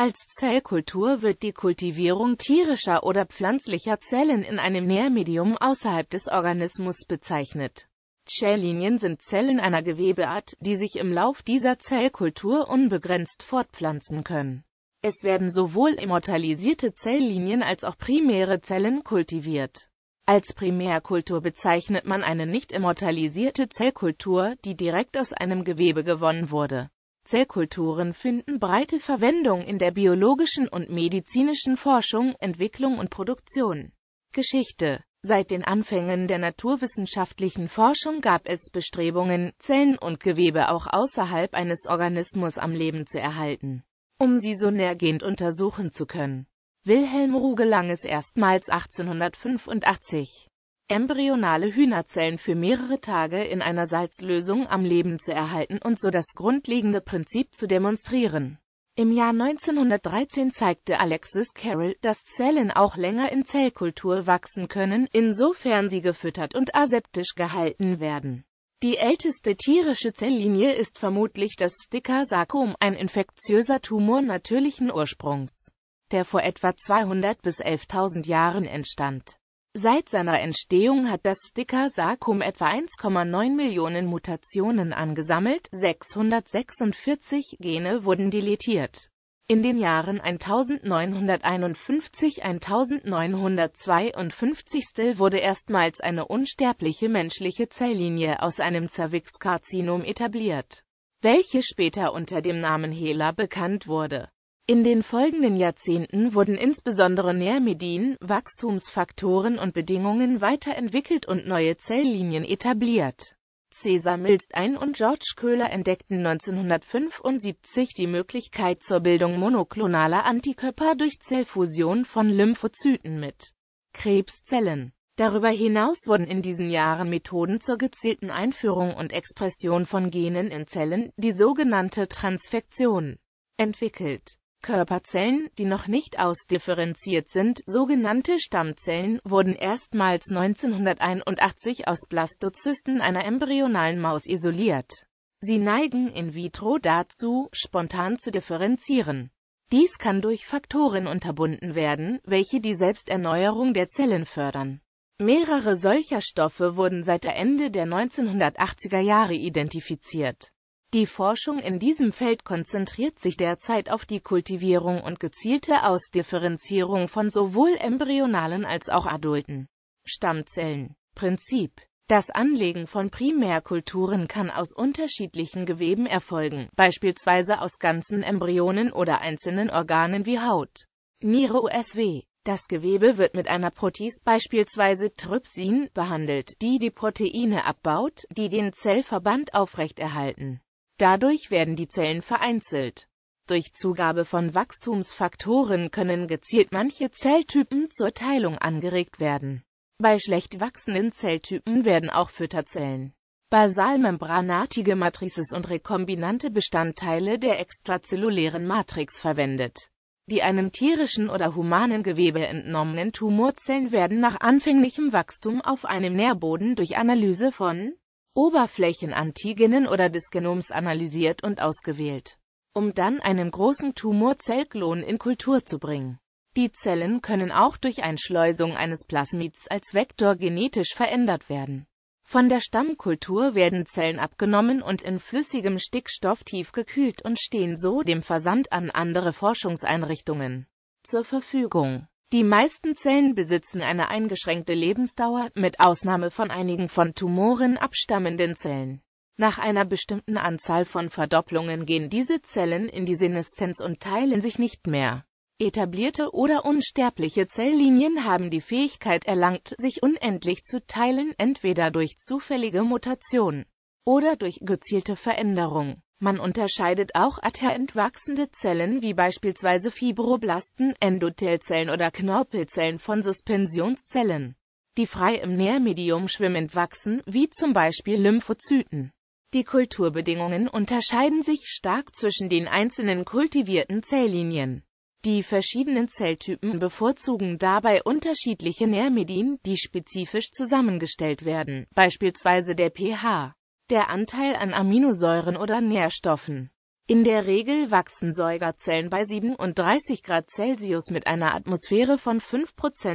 Als Zellkultur wird die Kultivierung tierischer oder pflanzlicher Zellen in einem Nährmedium außerhalb des Organismus bezeichnet. Zelllinien sind Zellen einer Gewebeart, die sich im Lauf dieser Zellkultur unbegrenzt fortpflanzen können. Es werden sowohl immortalisierte Zelllinien als auch primäre Zellen kultiviert. Als Primärkultur bezeichnet man eine nicht immortalisierte Zellkultur, die direkt aus einem Gewebe gewonnen wurde. Zellkulturen finden breite Verwendung in der biologischen und medizinischen Forschung, Entwicklung und Produktion. Geschichte Seit den Anfängen der naturwissenschaftlichen Forschung gab es Bestrebungen, Zellen und Gewebe auch außerhalb eines Organismus am Leben zu erhalten, um sie so nährgehend untersuchen zu können. Wilhelm Ruh gelang es erstmals 1885, embryonale Hühnerzellen für mehrere Tage in einer Salzlösung am Leben zu erhalten und so das grundlegende Prinzip zu demonstrieren. Im Jahr 1913 zeigte Alexis Carroll, dass Zellen auch länger in Zellkultur wachsen können, insofern sie gefüttert und aseptisch gehalten werden. Die älteste tierische Zelllinie ist vermutlich das Sticker-Sarkom, ein infektiöser Tumor natürlichen Ursprungs, der vor etwa 200 bis 11.000 Jahren entstand. Seit seiner Entstehung hat das sticker Sarkum etwa 1,9 Millionen Mutationen angesammelt, 646 Gene wurden deletiert. In den Jahren 1951-1952 wurde erstmals eine unsterbliche menschliche Zelllinie aus einem Cervixkarzinom etabliert, welche später unter dem Namen HeLa bekannt wurde in den folgenden Jahrzehnten wurden insbesondere Nährmedien, Wachstumsfaktoren und Bedingungen weiterentwickelt und neue Zelllinien etabliert. Cesar Milstein und George Köhler entdeckten 1975 die Möglichkeit zur Bildung monoklonaler Antikörper durch Zellfusion von Lymphozyten mit Krebszellen. Darüber hinaus wurden in diesen Jahren Methoden zur gezielten Einführung und Expression von Genen in Zellen, die sogenannte Transfektion, entwickelt. Körperzellen, die noch nicht ausdifferenziert sind, sogenannte Stammzellen, wurden erstmals 1981 aus Blastozysten einer embryonalen Maus isoliert. Sie neigen in vitro dazu, spontan zu differenzieren. Dies kann durch Faktoren unterbunden werden, welche die Selbsterneuerung der Zellen fördern. Mehrere solcher Stoffe wurden seit der Ende der 1980er Jahre identifiziert. Die Forschung in diesem Feld konzentriert sich derzeit auf die Kultivierung und gezielte Ausdifferenzierung von sowohl embryonalen als auch adulten Stammzellen. Prinzip das Anlegen von Primärkulturen kann aus unterschiedlichen Geweben erfolgen, beispielsweise aus ganzen Embryonen oder einzelnen Organen wie Haut, Niere USW. Das Gewebe wird mit einer Protis, beispielsweise Trypsin, behandelt, die die Proteine abbaut, die den Zellverband aufrechterhalten. Dadurch werden die Zellen vereinzelt. Durch Zugabe von Wachstumsfaktoren können gezielt manche Zelltypen zur Teilung angeregt werden. Bei schlecht wachsenden Zelltypen werden auch Fütterzellen, basalmembranartige Matrices und rekombinante Bestandteile der extrazellulären Matrix verwendet. Die einem tierischen oder humanen Gewebe entnommenen Tumorzellen werden nach anfänglichem Wachstum auf einem Nährboden durch Analyse von Oberflächenantigenen oder des Genoms analysiert und ausgewählt, um dann einen großen Tumor-Zellklon in Kultur zu bringen. Die Zellen können auch durch Einschleusung eines Plasmids als Vektor genetisch verändert werden. Von der Stammkultur werden Zellen abgenommen und in flüssigem Stickstoff tief gekühlt und stehen so dem Versand an andere Forschungseinrichtungen zur Verfügung. Die meisten Zellen besitzen eine eingeschränkte Lebensdauer, mit Ausnahme von einigen von Tumoren abstammenden Zellen. Nach einer bestimmten Anzahl von Verdopplungen gehen diese Zellen in die Seneszenz und teilen sich nicht mehr. Etablierte oder unsterbliche Zelllinien haben die Fähigkeit erlangt, sich unendlich zu teilen, entweder durch zufällige Mutation oder durch gezielte Veränderung. Man unterscheidet auch adherentwachsende Zellen wie beispielsweise Fibroblasten, Endothelzellen oder Knorpelzellen von Suspensionszellen, die frei im Nährmedium schwimmend wachsen, wie zum Beispiel Lymphozyten. Die Kulturbedingungen unterscheiden sich stark zwischen den einzelnen kultivierten Zelllinien. Die verschiedenen Zelltypen bevorzugen dabei unterschiedliche Nährmedien, die spezifisch zusammengestellt werden, beispielsweise der pH der Anteil an Aminosäuren oder Nährstoffen. In der Regel wachsen Säugerzellen bei 37 Grad Celsius mit einer Atmosphäre von 5%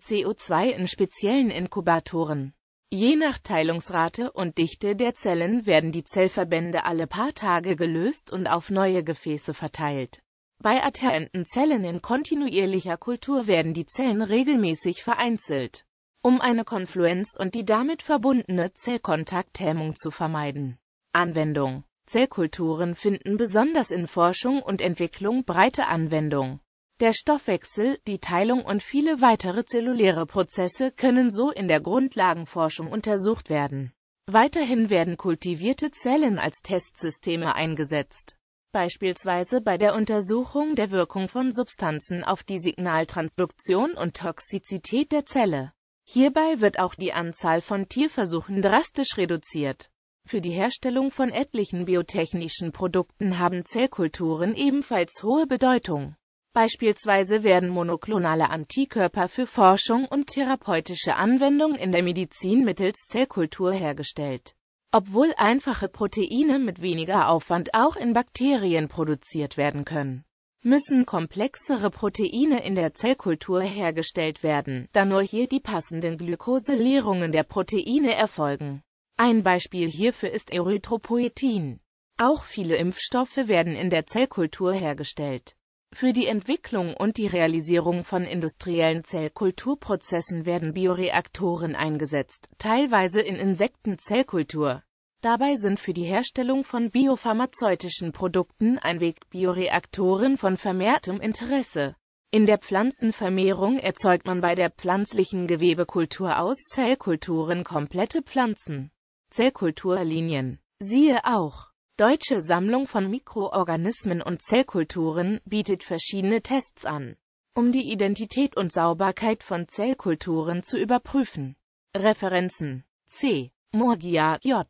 CO2 in speziellen Inkubatoren. Je nach Teilungsrate und Dichte der Zellen werden die Zellverbände alle paar Tage gelöst und auf neue Gefäße verteilt. Bei adherenten Zellen in kontinuierlicher Kultur werden die Zellen regelmäßig vereinzelt um eine Konfluenz und die damit verbundene Zellkontakthemmung zu vermeiden. Anwendung Zellkulturen finden besonders in Forschung und Entwicklung breite Anwendung. Der Stoffwechsel, die Teilung und viele weitere zelluläre Prozesse können so in der Grundlagenforschung untersucht werden. Weiterhin werden kultivierte Zellen als Testsysteme eingesetzt, beispielsweise bei der Untersuchung der Wirkung von Substanzen auf die Signaltransduktion und Toxizität der Zelle. Hierbei wird auch die Anzahl von Tierversuchen drastisch reduziert. Für die Herstellung von etlichen biotechnischen Produkten haben Zellkulturen ebenfalls hohe Bedeutung. Beispielsweise werden monoklonale Antikörper für Forschung und therapeutische Anwendung in der Medizin mittels Zellkultur hergestellt. Obwohl einfache Proteine mit weniger Aufwand auch in Bakterien produziert werden können müssen komplexere Proteine in der Zellkultur hergestellt werden, da nur hier die passenden Glykoselierungen der Proteine erfolgen. Ein Beispiel hierfür ist Erythropoetin. Auch viele Impfstoffe werden in der Zellkultur hergestellt. Für die Entwicklung und die Realisierung von industriellen Zellkulturprozessen werden Bioreaktoren eingesetzt, teilweise in Insektenzellkultur. Dabei sind für die Herstellung von biopharmazeutischen Produkten Einwegbioreaktoren von vermehrtem Interesse. In der Pflanzenvermehrung erzeugt man bei der pflanzlichen Gewebekultur aus Zellkulturen komplette Pflanzen. Zellkulturlinien. Siehe auch Deutsche Sammlung von Mikroorganismen und Zellkulturen bietet verschiedene Tests an, um die Identität und Sauberkeit von Zellkulturen zu überprüfen. Referenzen C. Morgia J.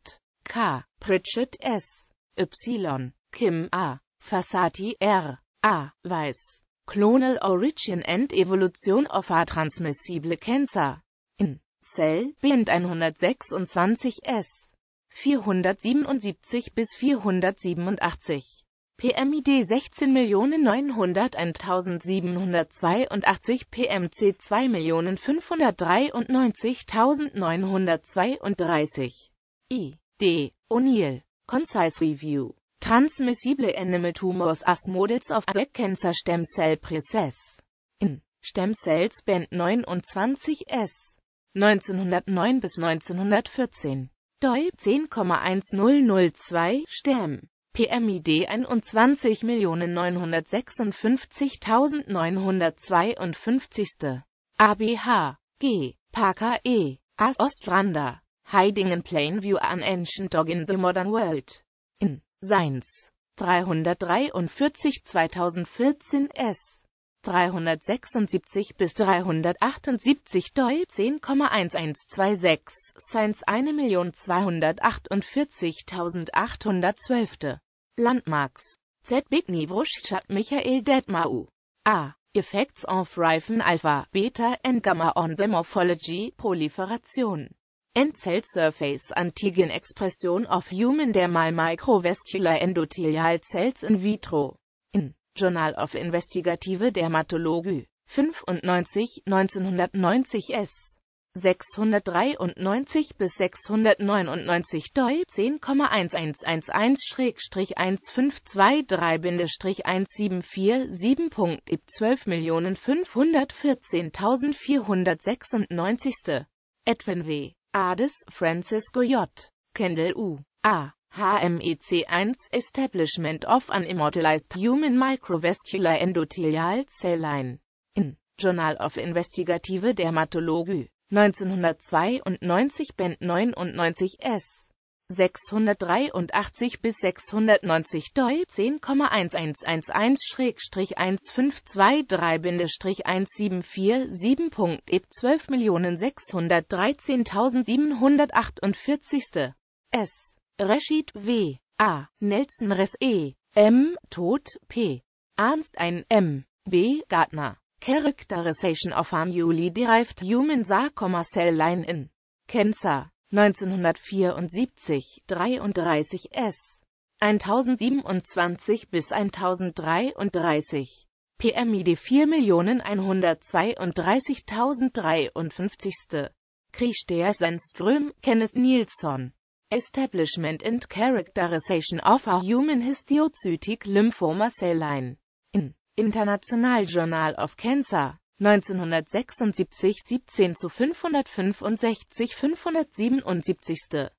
K. Pritchett S. Y. Kim A. Fassati R. A. Weiss. Clonal Origin and Evolution of A Transmissible Cancer. In. Cell. Blind 126 S. 477 bis 487. PMID 16.901.782 PMC 2.593.932 I. D. O'Neill. Concise Review. Transmissible Animal Tumors as Models of Adult Cancer Stem Cell Process. In Stem Cells Band 29 S. 1909 bis 1914. DOI 10,1002 Stem. PMID 21.956.952. ABH. G. Parker E. As Ostrander. Hiding in Plain View an Ancient Dog in the Modern World. In Seins 343 2014 S. 376 bis 378 Doi 10,1126 Science 1.248.812 Landmarks ZBig Nivruschat Michael Detmau A. Effects of Rifen Alpha, Beta and Gamma on the Morphology, Proliferation End-Cell Surface Antigen Expression of Human Dermal Microvascular Endothelial Cells in Vitro. In Journal of Investigative Dermatologie. 95, 1990 S. 693 bis 699 doi 10,1111-1523-1747.ib 12.514.496. Edwin W. Ades, Francisco J. Kendall U. A. HMEC 1 Establishment of an Immortalized Human Microvascular Endothelial Cell Line. In Journal of Investigative Dermatologie 1992 Band 99 S. 683 bis 690 doi 10,1111-1523-1747.eb 12.613.748 S. Rashid W. A. Nelson Res E. M. Tod P. Ernst ein M. B. Gartner. Characterization of unusually derived human sarcoma cell line in Cancer 1974, 33 S. 1027 bis 1033. PMID 4.132.053. Kriegsteher Sandström, Kenneth Nielsen. Establishment and Characterization of a Human Histiocytic Lymphoma Cell Line. In International Journal of Cancer. 1976 17 zu 565 577.